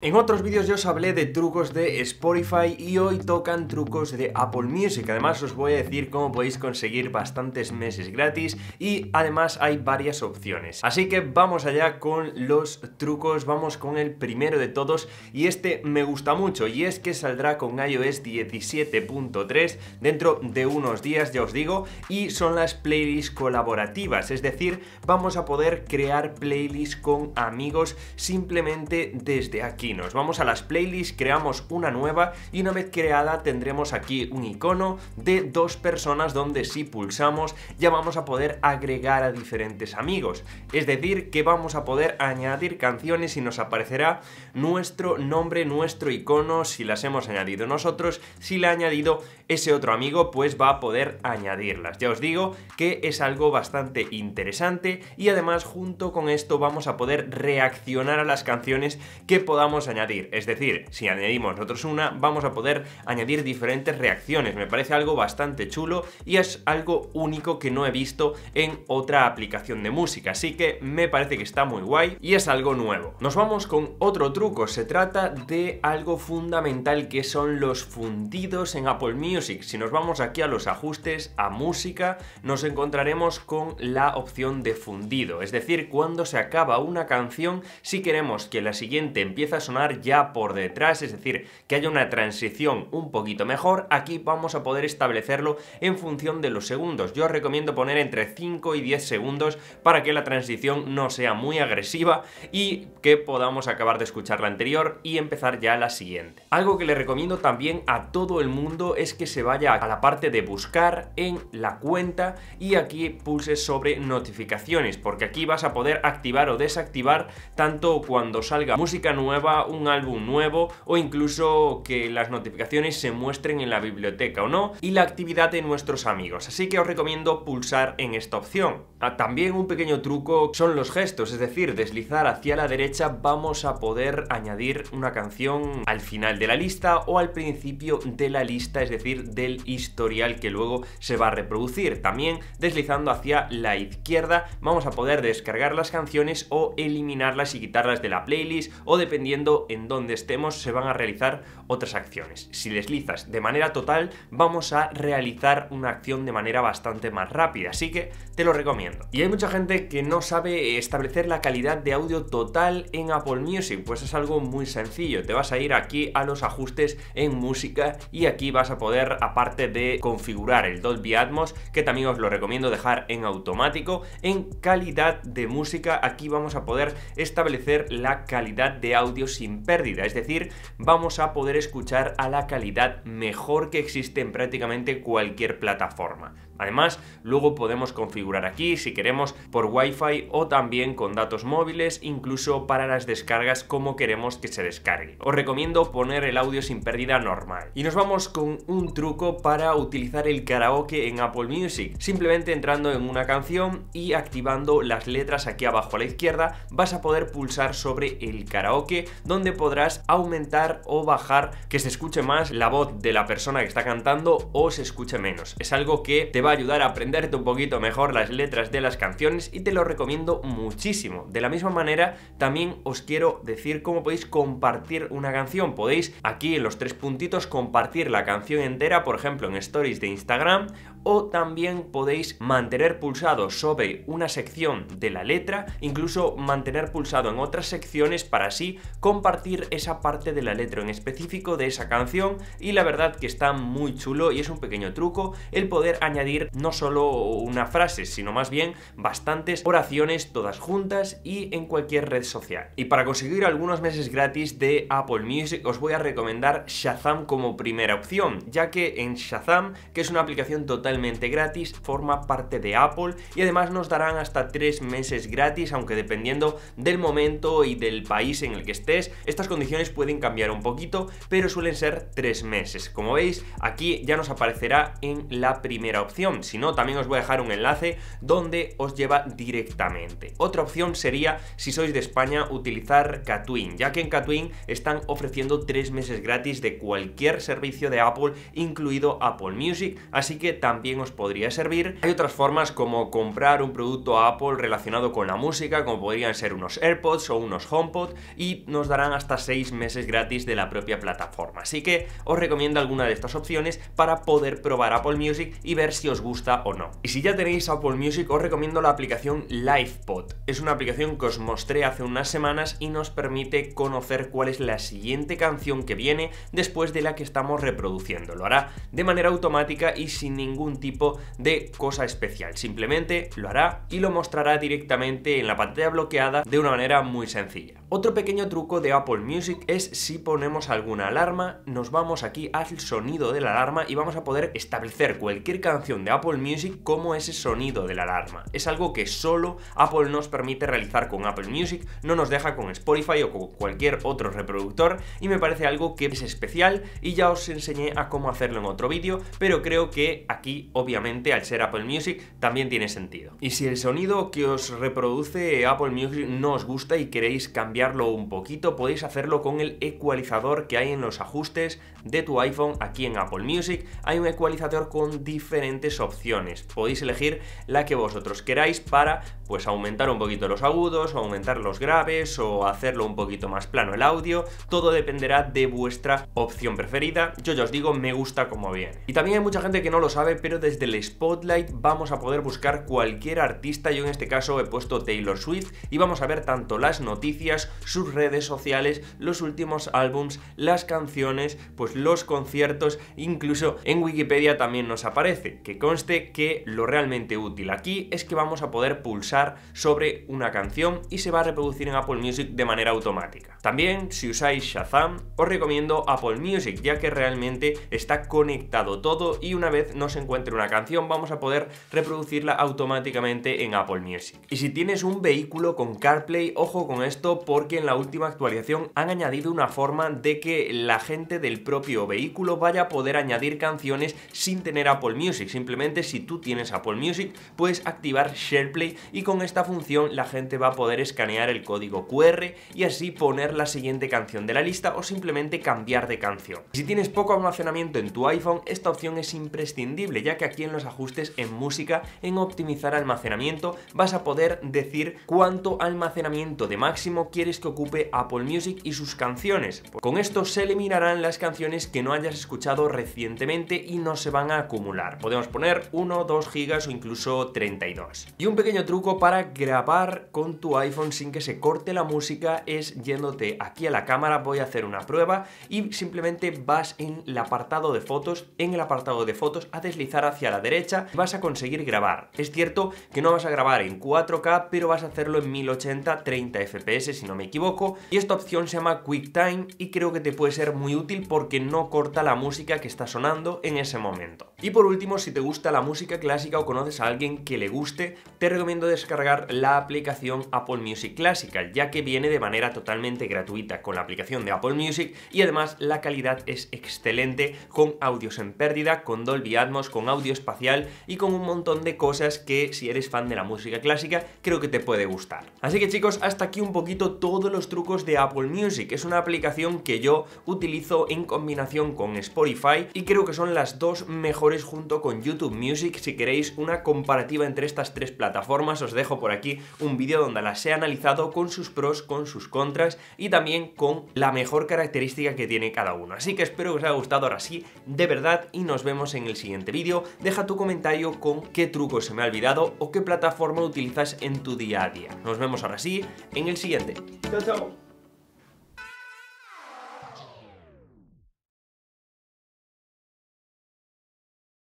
En otros vídeos yo os hablé de trucos de Spotify y hoy tocan trucos de Apple Music. Además os voy a decir cómo podéis conseguir bastantes meses gratis y además hay varias opciones. Así que vamos allá con los trucos, vamos con el primero de todos y este me gusta mucho y es que saldrá con iOS 17.3 dentro de unos días, ya os digo, y son las playlists colaborativas, es decir, vamos a poder crear playlists con amigos simplemente desde aquí vamos a las playlists, creamos una nueva y una vez creada tendremos aquí un icono de dos personas donde si pulsamos ya vamos a poder agregar a diferentes amigos. Es decir, que vamos a poder añadir canciones y nos aparecerá nuestro nombre, nuestro icono, si las hemos añadido nosotros, si le ha añadido ese otro amigo, pues va a poder añadirlas. Ya os digo que es algo bastante interesante y además junto con esto vamos a poder reaccionar a las canciones que podamos añadir. Es decir, si añadimos nosotros una, vamos a poder añadir diferentes reacciones. Me parece algo bastante chulo y es algo único que no he visto en otra aplicación de música. Así que me parece que está muy guay y es algo nuevo. Nos vamos con otro truco. Se trata de algo fundamental que son los fundidos en Apple Music. Si nos vamos aquí a los ajustes, a música, nos encontraremos con la opción de fundido. Es decir, cuando se acaba una canción, si queremos que la siguiente empiece a sonar ya por detrás, es decir, que haya una transición un poquito mejor, aquí vamos a poder establecerlo en función de los segundos. Yo recomiendo poner entre 5 y 10 segundos para que la transición no sea muy agresiva y que podamos acabar de escuchar la anterior y empezar ya la siguiente. Algo que le recomiendo también a todo el mundo es que se vaya a la parte de buscar en la cuenta y aquí pulse sobre notificaciones porque aquí vas a poder activar o desactivar tanto cuando salga música nueva un álbum nuevo o incluso que las notificaciones se muestren en la biblioteca o no y la actividad de nuestros amigos, así que os recomiendo pulsar en esta opción. Ah, también un pequeño truco son los gestos, es decir, deslizar hacia la derecha vamos a poder añadir una canción al final de la lista o al principio de la lista, es decir, del historial que luego se va a reproducir. También deslizando hacia la izquierda vamos a poder descargar las canciones o eliminarlas y quitarlas de la playlist o dependiendo en donde estemos, se van a realizar otras acciones. Si deslizas de manera total, vamos a realizar una acción de manera bastante más rápida, así que te lo recomiendo. Y hay mucha gente que no sabe establecer la calidad de audio total en Apple Music, pues es algo muy sencillo. Te vas a ir aquí a los ajustes en música y aquí vas a poder, aparte de configurar el Dolby Atmos, que también os lo recomiendo dejar en automático, en calidad de música, aquí vamos a poder establecer la calidad de audio sin pérdida, es decir, vamos a poder escuchar a la calidad mejor que existe en prácticamente cualquier plataforma. Además, luego podemos configurar aquí si queremos por Wi-Fi o también con datos móviles, incluso para las descargas como queremos que se descargue. Os recomiendo poner el audio sin pérdida normal. Y nos vamos con un truco para utilizar el karaoke en Apple Music. Simplemente entrando en una canción y activando las letras aquí abajo a la izquierda, vas a poder pulsar sobre el karaoke donde podrás aumentar o bajar que se escuche más la voz de la persona que está cantando o se escuche menos. Es algo que te va ayudar a aprenderte un poquito mejor las letras de las canciones y te lo recomiendo muchísimo. De la misma manera, también os quiero decir cómo podéis compartir una canción. Podéis aquí en los tres puntitos compartir la canción entera, por ejemplo, en stories de Instagram o también podéis mantener pulsado sobre una sección de la letra, incluso mantener pulsado en otras secciones para así compartir esa parte de la letra en específico de esa canción y la verdad que está muy chulo y es un pequeño truco el poder añadir no solo una frase, sino más bien bastantes oraciones todas juntas y en cualquier red social. Y para conseguir algunos meses gratis de Apple Music os voy a recomendar Shazam como primera opción, ya que en Shazam, que es una aplicación totalmente gratis, forma parte de Apple y además nos darán hasta tres meses gratis, aunque dependiendo del momento y del país en el que estés, estas condiciones pueden cambiar un poquito, pero suelen ser tres meses. Como veis, aquí ya nos aparecerá en la primera opción si no también os voy a dejar un enlace donde os lleva directamente. Otra opción sería, si sois de España, utilizar Catwin, ya que en Catwin están ofreciendo 3 meses gratis de cualquier servicio de Apple, incluido Apple Music, así que también os podría servir. Hay otras formas como comprar un producto Apple relacionado con la música, como podrían ser unos AirPods o unos HomePod, y nos darán hasta 6 meses gratis de la propia plataforma. Así que os recomiendo alguna de estas opciones para poder probar Apple Music y ver si os gusta o no. Y si ya tenéis Apple Music, os recomiendo la aplicación LivePod. Es una aplicación que os mostré hace unas semanas y nos permite conocer cuál es la siguiente canción que viene después de la que estamos reproduciendo. Lo hará de manera automática y sin ningún tipo de cosa especial. Simplemente lo hará y lo mostrará directamente en la pantalla bloqueada de una manera muy sencilla. Otro pequeño truco de Apple Music es si ponemos alguna alarma, nos vamos aquí al sonido de la alarma y vamos a poder establecer cualquier canción de Apple Music como ese sonido de la alarma. Es algo que solo Apple nos permite realizar con Apple Music, no nos deja con Spotify o con cualquier otro reproductor y me parece algo que es especial y ya os enseñé a cómo hacerlo en otro vídeo, pero creo que aquí obviamente al ser Apple Music también tiene sentido. Y si el sonido que os reproduce Apple Music no os gusta y queréis cambiarlo un poquito, podéis hacerlo con el ecualizador que hay en los ajustes de tu iPhone aquí en Apple Music. Hay un ecualizador con diferentes opciones. Podéis elegir la que vosotros queráis para pues aumentar un poquito los agudos, o aumentar los graves o hacerlo un poquito más plano el audio. Todo dependerá de vuestra opción preferida. Yo ya os digo, me gusta como viene. Y también hay mucha gente que no lo sabe, pero desde el Spotlight vamos a poder buscar cualquier artista. Yo en este caso he puesto Taylor Swift y vamos a ver tanto las noticias, sus redes sociales, los últimos álbums, las canciones, pues los conciertos, incluso en Wikipedia también nos aparece, que conste que lo realmente útil aquí es que vamos a poder pulsar sobre una canción y se va a reproducir en Apple Music de manera automática. También, si usáis Shazam, os recomiendo Apple Music, ya que realmente está conectado todo y una vez no se encuentre una canción vamos a poder reproducirla automáticamente en Apple Music. Y si tienes un vehículo con CarPlay, ojo con esto porque en la última actualización han añadido una forma de que la gente del propio vehículo vaya a poder añadir canciones sin tener Apple Music, simplemente si tú tienes Apple Music puedes activar SharePlay y con esta función la gente va a poder escanear el código QR y así poner la siguiente canción de la lista o simplemente cambiar de canción. Si tienes poco almacenamiento en tu iPhone, esta opción es imprescindible ya que aquí en los ajustes en música, en optimizar almacenamiento, vas a poder decir cuánto almacenamiento de máximo quieres que ocupe Apple Music y sus canciones. Con esto se eliminarán las canciones que no hayas escuchado recientemente y no se van a acumular. Podemos poner 1, 2 gigas o incluso 32. Y un pequeño truco para grabar con tu iPhone sin que se corte la música es yéndote aquí a la cámara, voy a hacer una prueba y simplemente vas en el apartado de fotos, en el apartado de fotos a deslizar hacia la derecha y vas a conseguir grabar. Es cierto que no vas a grabar en 4K, pero vas a hacerlo en 1080 30 FPS si no me equivoco y esta opción se llama Quick Time y creo que te puede ser muy útil porque no corta la música que está sonando en ese momento. Y por último, si te gusta gusta la música clásica o conoces a alguien que le guste, te recomiendo descargar la aplicación Apple Music Clásica, ya que viene de manera totalmente gratuita con la aplicación de Apple Music y además la calidad es excelente con audios en pérdida, con Dolby Atmos, con audio espacial y con un montón de cosas que si eres fan de la música clásica creo que te puede gustar. Así que chicos, hasta aquí un poquito todos los trucos de Apple Music. Es una aplicación que yo utilizo en combinación con Spotify y creo que son las dos mejores junto con YouTube YouTube Music. Si queréis una comparativa entre estas tres plataformas, os dejo por aquí un vídeo donde las he analizado con sus pros, con sus contras y también con la mejor característica que tiene cada uno. Así que espero que os haya gustado ahora sí, de verdad, y nos vemos en el siguiente vídeo. Deja tu comentario con qué truco se me ha olvidado o qué plataforma utilizas en tu día a día. Nos vemos ahora sí en el siguiente. Chao, chao.